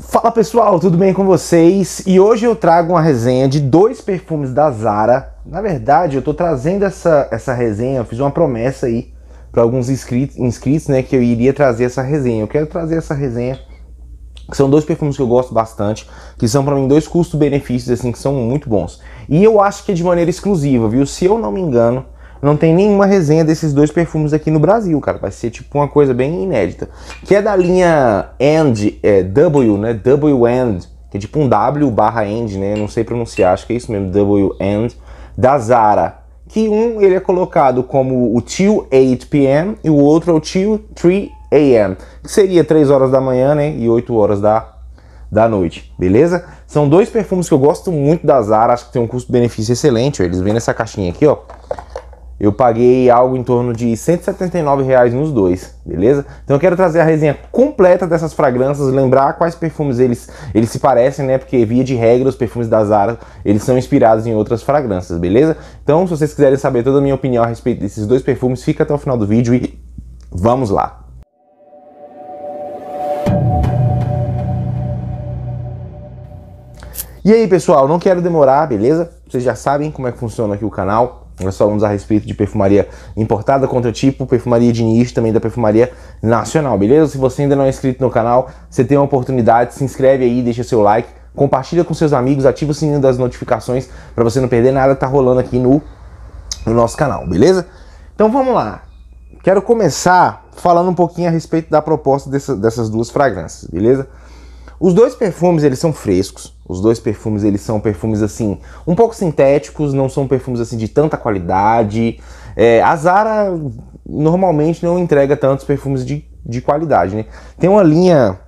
Fala pessoal, tudo bem com vocês? E hoje eu trago uma resenha de dois perfumes da Zara. Na verdade, eu tô trazendo essa, essa resenha, eu fiz uma promessa aí para alguns inscritos, inscritos, né, que eu iria trazer essa resenha. Eu quero trazer essa resenha, que são dois perfumes que eu gosto bastante, que são para mim dois custo-benefícios assim que são muito bons. E eu acho que é de maneira exclusiva, viu? Se eu não me engano, não tem nenhuma resenha desses dois perfumes aqui no Brasil, cara. Vai ser tipo uma coisa bem inédita. Que é da linha End, é, W, né? W End, que é tipo um W barra End, né? Não sei pronunciar, acho que é isso mesmo, W End, da Zara. Que um ele é colocado como o Till 8 PM e o outro é o Till 3 AM, que seria 3 horas da manhã, né? E 8 horas da da noite, beleza? São dois perfumes que eu gosto muito da Zara, acho que tem um custo-benefício excelente, ó. eles vêm nessa caixinha aqui, ó, eu paguei algo em torno de 179 reais nos dois, beleza? Então eu quero trazer a resenha completa dessas fragrâncias, lembrar quais perfumes eles, eles se parecem, né? Porque via de regra os perfumes da Zara, eles são inspirados em outras fragrâncias, beleza? Então se vocês quiserem saber toda a minha opinião a respeito desses dois perfumes, fica até o final do vídeo e vamos lá! E aí pessoal, não quero demorar, beleza? Vocês já sabem como é que funciona aqui o canal nós falamos a respeito de perfumaria importada, contra tipo perfumaria de nicho, também da perfumaria nacional, beleza? Se você ainda não é inscrito no canal, você tem uma oportunidade, se inscreve aí, deixa seu like, compartilha com seus amigos, ativa o sininho das notificações para você não perder nada que tá rolando aqui no, no nosso canal, beleza? Então vamos lá. Quero começar falando um pouquinho a respeito da proposta dessa, dessas duas fragrâncias, beleza? Os dois perfumes, eles são frescos. Os dois perfumes, eles são perfumes, assim, um pouco sintéticos, não são perfumes, assim, de tanta qualidade. É, a Zara normalmente não entrega tantos perfumes de, de qualidade, né? Tem uma linha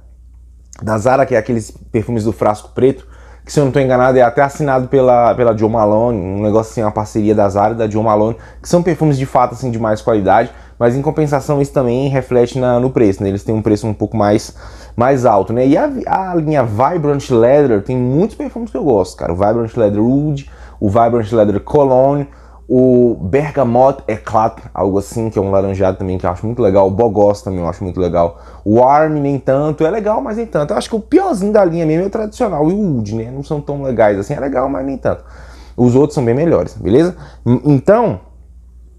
da Zara, que é aqueles perfumes do frasco preto, que se eu não estou enganado é até assinado pela, pela Jo Malone, um negócio assim, uma parceria da Zara e da Jo Malone, que são perfumes de fato assim de mais qualidade, mas em compensação isso também reflete na, no preço, né? Eles têm um preço um pouco mais mais alto, né? E a, a linha Vibrant Leather tem muitos perfumes que eu gosto, cara. O Vibrant Leather Wood, o Vibrant Leather Cologne, o Bergamot Eclat, algo assim, que é um laranjado também que eu acho muito legal. O Bogos também eu acho muito legal. O Arm, nem tanto, é legal, mas nem tanto. Eu acho que o piorzinho da linha mesmo é o tradicional e o Wood, né? Não são tão legais assim, é legal, mas nem tanto. Os outros são bem melhores, beleza? Então,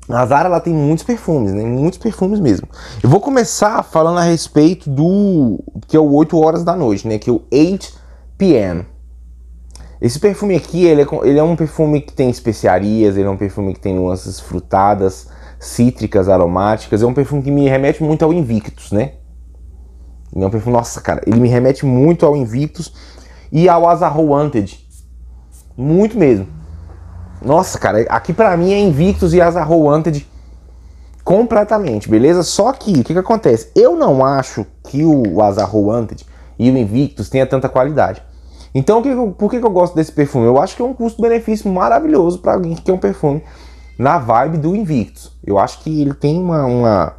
a Zara ela tem muitos perfumes, né? Muitos perfumes mesmo. Eu vou começar falando a respeito do que é o 8 horas da noite, né? Que é o 8 p.m. Esse perfume aqui, ele é, ele é um perfume que tem especiarias, ele é um perfume que tem nuances frutadas, cítricas, aromáticas. É um perfume que me remete muito ao Invictus, né? é um perfume, nossa, cara, ele me remete muito ao Invictus e ao Azarro Wanted. Muito mesmo. Nossa, cara, aqui para mim é Invictus e Azarow Wanted completamente, beleza? Só que, o que, que acontece? Eu não acho que o Azarow Wanted e o Invictus tenha tanta qualidade. Então, que eu, por que, que eu gosto desse perfume? Eu acho que é um custo-benefício maravilhoso para alguém que quer um perfume na vibe do Invictus. Eu acho que ele tem uma, uma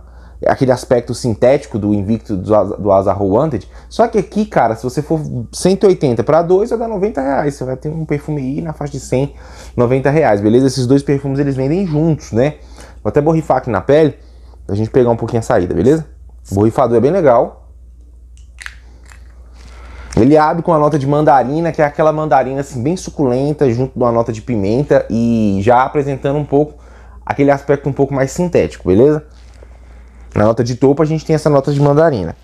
aquele aspecto sintético do invicto do, do Azarro Wanted. Só que aqui, cara, se você for 180 para 2, vai dar 90 reais. Você vai ter um perfume aí na faixa de 100, 90 reais, beleza? Esses dois perfumes eles vendem juntos, né? Vou até borrifar aqui na pele pra gente pegar um pouquinho a saída, beleza? O borrifador é bem legal. Ele abre com a nota de mandarina, que é aquela mandarina assim bem suculenta, junto com uma nota de pimenta e já apresentando um pouco aquele aspecto um pouco mais sintético, beleza? Na nota de topo a gente tem essa nota de mandarina.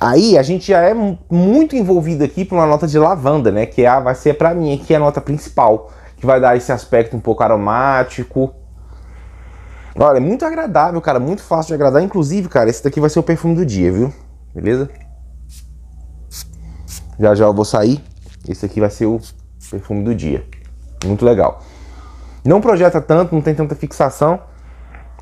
Aí a gente já é muito envolvido aqui por uma nota de lavanda, né? Que é a, vai ser para mim aqui a nota principal, que vai dar esse aspecto um pouco aromático. Olha, é muito agradável, cara, muito fácil de agradar. Inclusive, cara, esse daqui vai ser o perfume do dia, viu? Beleza? Já já eu vou sair. Esse aqui vai ser o perfume do dia. Muito legal. Não projeta tanto, não tem tanta fixação.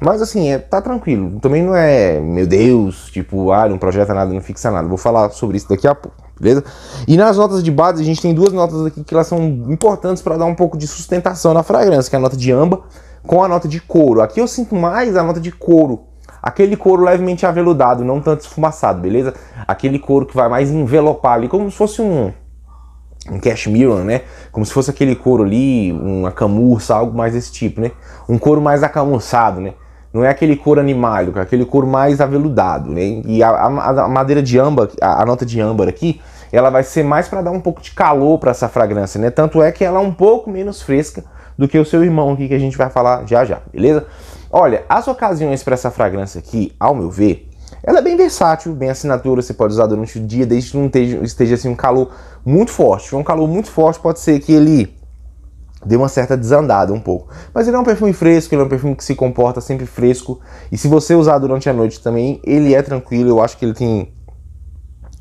Mas assim, é, tá tranquilo. Também não é, meu Deus, tipo, ah, não projeta nada, não fixa nada. Vou falar sobre isso daqui a pouco, beleza? E nas notas de base, a gente tem duas notas aqui que elas são importantes para dar um pouco de sustentação na fragrância, que é a nota de âmbar com a nota de couro. Aqui eu sinto mais a nota de couro. Aquele couro levemente aveludado, não tanto esfumaçado, beleza? Aquele couro que vai mais envelopar ali, como se fosse um, um cashmere, né? Como se fosse aquele couro ali, uma camurça, algo mais desse tipo, né? Um couro mais acamunçado né? não é aquele couro animálico, é aquele couro mais aveludado, né? E a, a, a madeira de âmbar, a, a, nota de âmbar aqui, ela vai ser mais para dar um pouco de calor para essa fragrância, né? Tanto é que ela é um pouco menos fresca do que o seu irmão aqui, que a gente vai falar já já, beleza? Olha, as ocasiões para essa fragrância aqui, ao meu ver, ela é bem versátil, bem assinatura, você pode usar durante o dia, desde que não esteja, esteja assim um calor muito forte. Um calor muito forte pode ser que ele deu uma certa desandada um pouco. Mas ele é um perfume fresco, ele é um perfume que se comporta sempre fresco. E se você usar durante a noite também, ele é tranquilo. Eu acho que ele tem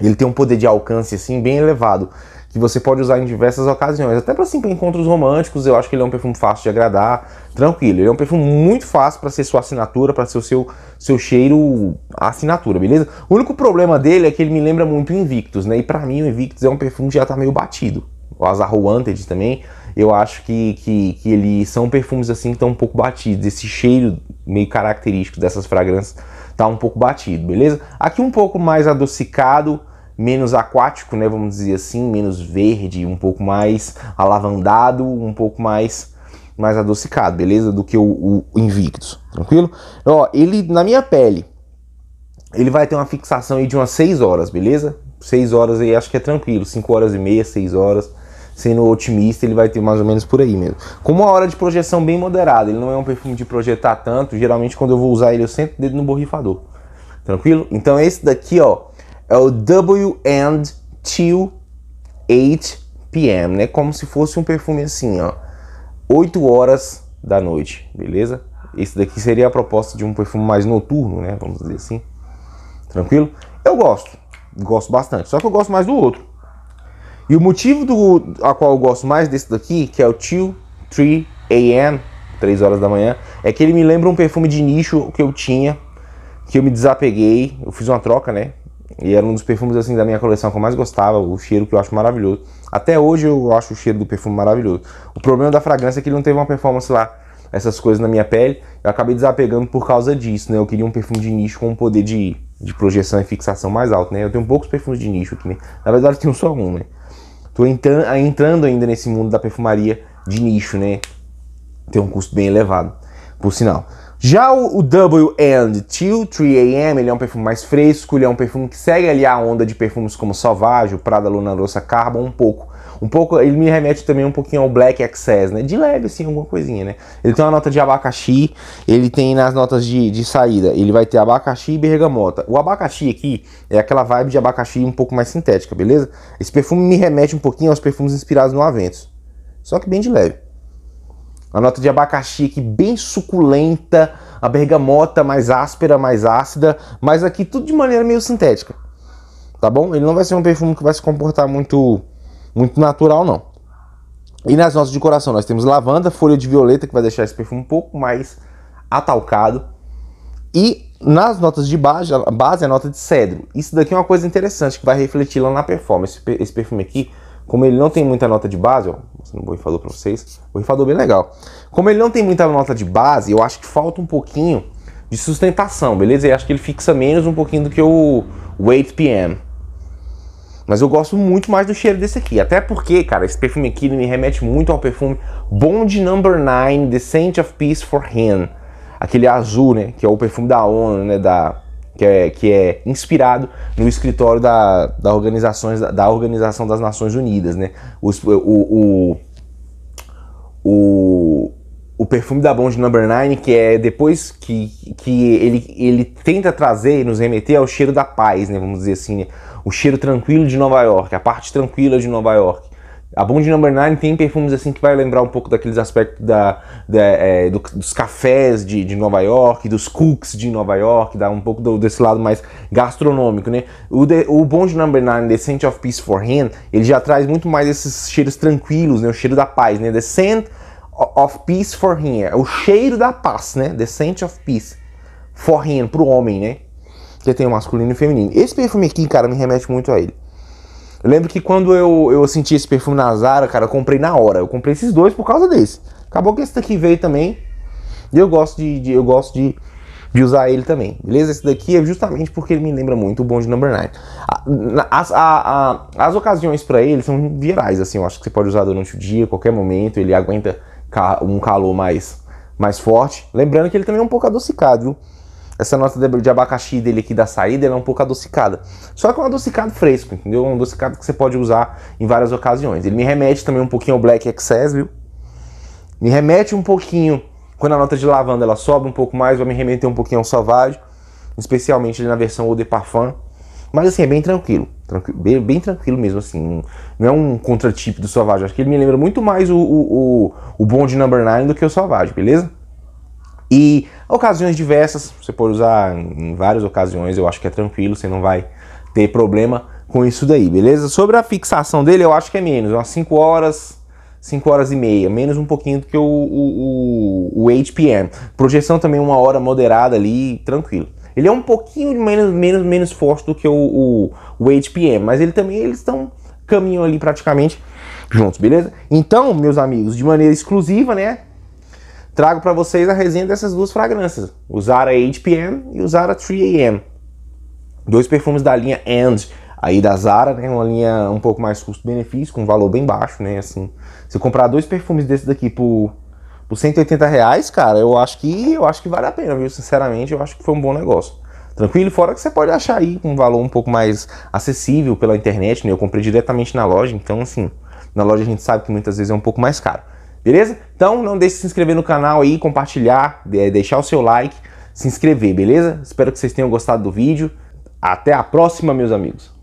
ele tem um poder de alcance assim bem elevado, que você pode usar em diversas ocasiões, até para assim, encontros românticos. Eu acho que ele é um perfume fácil de agradar, tranquilo. Ele é um perfume muito fácil para ser sua assinatura, para ser o seu seu cheiro assinatura, beleza? O único problema dele é que ele me lembra muito o Invictus, né? E para mim o Invictus é um perfume que já tá meio batido. O Azar Wanted também eu acho que, que, que eles são perfumes assim que estão um pouco batidos. Esse cheiro meio característico dessas fragrâncias tá um pouco batido, beleza? Aqui um pouco mais adocicado, menos aquático, né? Vamos dizer assim, menos verde, um pouco mais alavandado, um pouco mais mais adocicado, beleza? Do que o, o, Invictus, tranquilo? Ó, ele na minha pele, ele vai ter uma fixação aí de umas 6 horas, beleza? 6 horas aí acho que é tranquilo, 5 horas e meia, 6 horas sendo otimista, ele vai ter mais ou menos por aí mesmo. Com uma hora de projeção bem moderada, ele não é um perfume de projetar tanto. Geralmente, quando eu vou usar ele, eu sento o dedo no borrifador. Tranquilo? Então, esse daqui, ó, é o WN Till 8 PM, né? Como se fosse um perfume assim, ó. 8 horas da noite, beleza? Esse daqui seria a proposta de um perfume mais noturno, né? Vamos dizer assim. Tranquilo? Eu gosto. Gosto bastante. Só que eu gosto mais do outro. E o motivo do a qual eu gosto mais desse daqui, que é o Till 3 AM, 3 horas da manhã, é que ele me lembra um perfume de nicho que eu tinha, que eu me desapeguei, eu fiz uma troca, né? E era um dos perfumes assim da minha coleção que eu mais gostava, o cheiro que eu acho maravilhoso. Até hoje eu acho o cheiro do perfume maravilhoso. O problema da fragrância é que ele não teve uma performance lá, essas coisas na minha pele. Eu acabei desapegando por causa disso, né? Eu queria um perfume de nicho com um poder de, de projeção e fixação mais alto, né? Eu tenho poucos perfumes de nicho aqui, né? Na verdade eu tenho só um, né? tô entrando ainda nesse mundo da perfumaria de nicho, né? Tem um custo bem elevado, por sinal. Já o, o Double End Till 3AM, ele é um perfume mais fresco, ele é um perfume que segue ali a onda de perfumes como Sauvage, Prada Luna Rossa Carbon um pouco. Um pouco, ele me remete também um pouquinho ao Black Access, né? De leve, assim, alguma coisinha, né? Ele tem uma nota de abacaxi, ele tem nas notas de, de saída, ele vai ter abacaxi e bergamota. O abacaxi aqui é aquela vibe de abacaxi um pouco mais sintética, beleza? Esse perfume me remete um pouquinho aos perfumes inspirados no Aventus. Só que bem de leve. A nota de abacaxi aqui bem suculenta, a bergamota mais áspera, mais ácida, mas aqui tudo de maneira meio sintética. Tá bom? Ele não vai ser um perfume que vai se comportar muito muito natural não. E nas notas de coração nós temos lavanda, folha de violeta, que vai deixar esse perfume um pouco mais atalcado. E nas notas de base, a base é a nota de cedro. Isso daqui é uma coisa interessante que vai refletir lá na performance. Esse perfume aqui, como ele não tem muita nota de base, ó, não vou rifador para vocês, o rifador bem legal. Como ele não tem muita nota de base, eu acho que falta um pouquinho de sustentação, beleza? e acho que ele fixa menos um pouquinho do que o 8 PM. Mas eu gosto muito mais do cheiro desse aqui. Até porque, cara, esse perfume aqui me remete muito ao perfume Bond Number 9, The Scent of Peace for Hen. Aquele azul, né? Que é o perfume da ONU, né? Da, que, é, que é inspirado no escritório da, da, organizações, da Organização das Nações Unidas, né? O, o, o, o, o perfume da Bond Number 9, que é depois que, que ele, ele tenta trazer e nos remeter ao cheiro da paz, né? Vamos dizer assim, né? o cheiro tranquilo de Nova York, a parte tranquila de Nova York. A Bond Number 9 tem perfumes assim que vai lembrar um pouco daqueles aspectos da, da é, do, dos cafés de, de, Nova York, dos cooks de Nova York, dá um pouco do, desse lado mais gastronômico, né? O, de, o Bond Number 9, The Scent of Peace for Hand, ele já traz muito mais esses cheiros tranquilos, né? O cheiro da paz, né? The Scent of Peace for Hand, é o cheiro da paz, né? The Scent of Peace for Hand, pro homem, né? que tem o masculino e o feminino. Esse perfume aqui, cara, me remete muito a ele. Eu lembro que quando eu, eu senti esse perfume na Zara, cara, eu comprei na hora. Eu comprei esses dois por causa desse. Acabou que esse daqui veio também. E eu gosto de, de eu gosto de, de usar ele também, beleza? Esse daqui é justamente porque ele me lembra muito o bonde number 9. As, a, a, as ocasiões para ele são virais, assim, eu acho que você pode usar durante o dia, qualquer momento, ele aguenta um calor mais, mais forte. Lembrando que ele também é um pouco adocicado, viu? essa nota de abacaxi dele aqui da saída, ela é um pouco adocicada. Só que é um adocicado fresco, entendeu? Um adocicado que você pode usar em várias ocasiões. Ele me remete também um pouquinho ao Black Excess, viu? Me remete um pouquinho, quando a nota de lavanda ela sobe um pouco mais, vai me remeter um pouquinho ao Sauvage, especialmente na versão Eau de Parfum. Mas assim, é bem tranquilo, tranquilo bem, bem, tranquilo mesmo, assim. Não é um contratipo do Sauvage, acho que ele me lembra muito mais o, o, o, o Bond Number 9 do que o Sauvage, beleza? E Ocasiões diversas, você pode usar em várias ocasiões, eu acho que é tranquilo, você não vai ter problema com isso daí, beleza? Sobre a fixação dele, eu acho que é menos, umas 5 horas, 5 horas e meia, menos um pouquinho do que o, o, o, o HPM. Projeção também uma hora moderada ali, tranquilo. Ele é um pouquinho menos, menos, menos forte do que o, o, o HPM, mas ele também, eles estão caminhando ali praticamente juntos, beleza? Então, meus amigos, de maneira exclusiva, né? trago para vocês a resenha dessas duas fragrâncias, usar a 8PM e usar a 3AM. Dois perfumes da linha End aí da Zara, né, uma linha um pouco mais custo-benefício, com valor bem baixo, né, assim. Se eu comprar dois perfumes desse daqui por, por 180 reais, cara, eu acho que eu acho que vale a pena, viu? Sinceramente, eu acho que foi um bom negócio. Tranquilo, fora que você pode achar aí com um valor um pouco mais acessível pela internet, né? Eu comprei diretamente na loja, então assim, na loja a gente sabe que muitas vezes é um pouco mais caro. Beleza? Então não deixe de se inscrever no canal aí, compartilhar, eh, deixar o seu like, se inscrever, beleza? Espero que vocês tenham gostado do vídeo. Até a próxima, meus amigos.